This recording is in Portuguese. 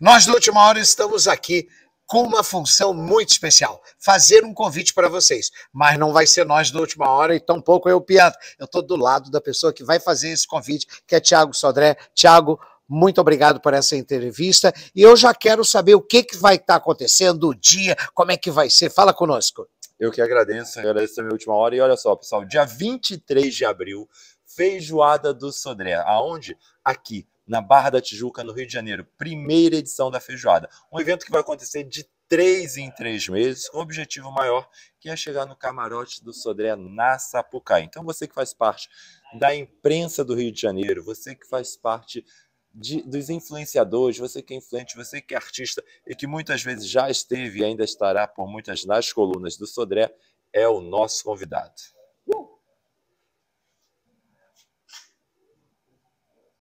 Nós, do Última Hora, estamos aqui com uma função muito especial. Fazer um convite para vocês. Mas não vai ser nós da última hora e tampouco eu, Piata. Eu estou do lado da pessoa que vai fazer esse convite, que é Tiago Sodré. Tiago, muito obrigado por essa entrevista. E eu já quero saber o que, que vai estar tá acontecendo, o dia, como é que vai ser. Fala conosco. Eu que agradeço, agradeço agradeço a última hora. E olha só, pessoal, dia 23 de abril, feijoada do Sodré. Aonde? Aqui, na Barra da Tijuca, no Rio de Janeiro. Primeira edição da feijoada. Um evento que vai acontecer de três em três meses, com o objetivo maior, que é chegar no camarote do Sodré na Sapucaí. Então, você que faz parte da imprensa do Rio de Janeiro, você que faz parte de, dos influenciadores, você que é influente, você que é artista e que muitas vezes já esteve e ainda estará por muitas nas colunas do Sodré, é o nosso convidado. Uh!